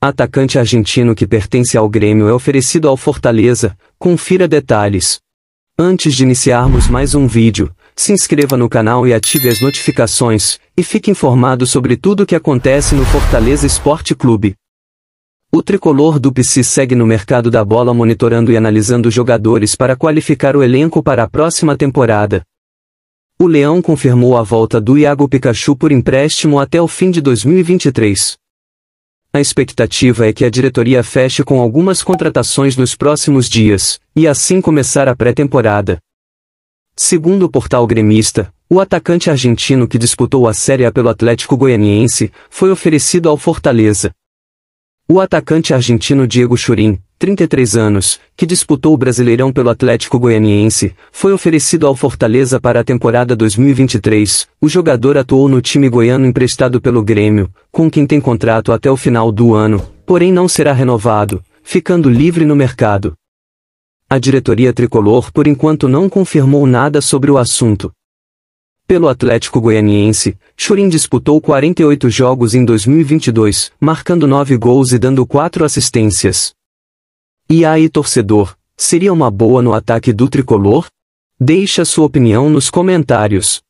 Atacante argentino que pertence ao Grêmio é oferecido ao Fortaleza, confira detalhes. Antes de iniciarmos mais um vídeo, se inscreva no canal e ative as notificações, e fique informado sobre tudo o que acontece no Fortaleza Esporte Clube. O tricolor do PC segue no mercado da bola monitorando e analisando jogadores para qualificar o elenco para a próxima temporada. O Leão confirmou a volta do Iago Pikachu por empréstimo até o fim de 2023. A expectativa é que a diretoria feche com algumas contratações nos próximos dias, e assim começar a pré-temporada. Segundo o portal gremista, o atacante argentino que disputou a Série A pelo Atlético Goianiense foi oferecido ao Fortaleza. O atacante argentino Diego Churin, 33 anos, que disputou o Brasileirão pelo Atlético Goianiense, foi oferecido ao Fortaleza para a temporada 2023. O jogador atuou no time goiano emprestado pelo Grêmio, com quem tem contrato até o final do ano, porém não será renovado, ficando livre no mercado. A diretoria tricolor por enquanto não confirmou nada sobre o assunto. Pelo Atlético Goianiense, Churin disputou 48 jogos em 2022, marcando 9 gols e dando 4 assistências. E aí torcedor, seria uma boa no ataque do tricolor? Deixe a sua opinião nos comentários.